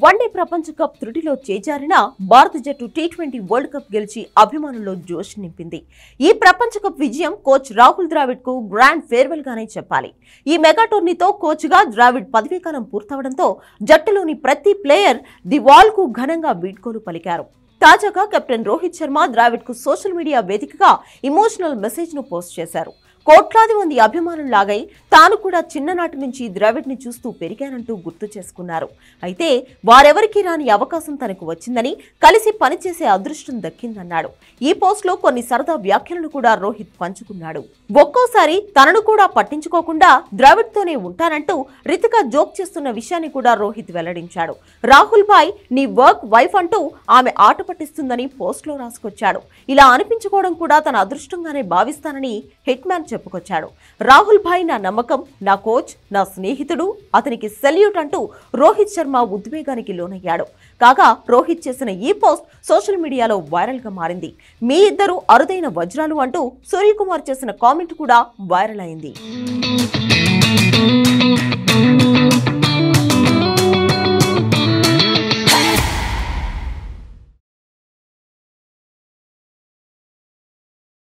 one day ప్రపంచ cup త్రుటిలో చేజారిన భారత జట్టు టీ ట్వంటీ వరల్డ్ కప్ గెలిచి అభిమానుల్లో జోష్ నింపింది ఈ ప్రపంచ కప్ విజయం కోచ్ రాహుల్ ద్రావిడ్ కు గ్రాండ్ ఫేర్వెల్ గానే చెప్పాలి ఈ మెగా టోర్నీతో కోచ్ గా ద్రావిడ్ పదవీకాలం పూర్తవడంతో జట్టులోని ప్రతి ప్లేయర్ ది వాల్ కు ఘనంగా వీడ్కోలు పలికారు తాజాగా కెప్టెన్ రోహిత్ శర్మ ద్రావిడ్ కు సోషల్ మీడియా వేదికగా ఇమోషనల్ మెసేజ్ ను పోస్ట్ చేశారు కోట్లాది మంది అభిమానులు లాగై తాను కూడా చిన్ననాటి నుంచి ద్రవిడ్ని చూస్తూ పెరిగానంటూ గుర్తు చేసుకున్నారు అయితే వారెవరికీ రాని అవకాశం తనకు వచ్చిందని కలిసి పనిచేసే అదృష్టం దక్కిందన్నాడు ఈ లో కొన్ని సరదా వ్యాఖ్యలను కూడా రోహిత్ పంచుకున్నాడు ఒక్కోసారి తనను కూడా పట్టించుకోకుండా ద్రవిడ్తోనే ఉంటానంటూ రితిక జోక్ చేస్తున్న విషయాన్ని కూడా రోహిత్ వెల్లడించాడు రాహుల్ భాయ్ నీ వర్క్ వైఫ్ అంటూ ఆమె ఆట పట్టిస్తుందని పోస్ట్లో రాసుకొచ్చాడు ఇలా అనిపించుకోవడం కూడా తన అదృష్టంగానే భావిస్తానని హెడ్ మ్యాన్ చెప్పుకొచ్చాడు రాహుల్ భాయ్ నా నమ్మకం నా కోచ్ నా స్నేహితుడు అతనికి సెల్యూట్ అంటూ రోహిత్ శర్మ ఉద్వేగానికి లోనయ్యాడు కాగా రోహిత్ చేసిన ఈ పోస్ట్ సోషల్ మీడియాలో వైరల్గా మారింది మీ ఇద్దరు అరుదైన వజ్రాలు అంటూ సూర్యకుమార్ చేసిన కామెంట్ కూడా వైరల్ అయింది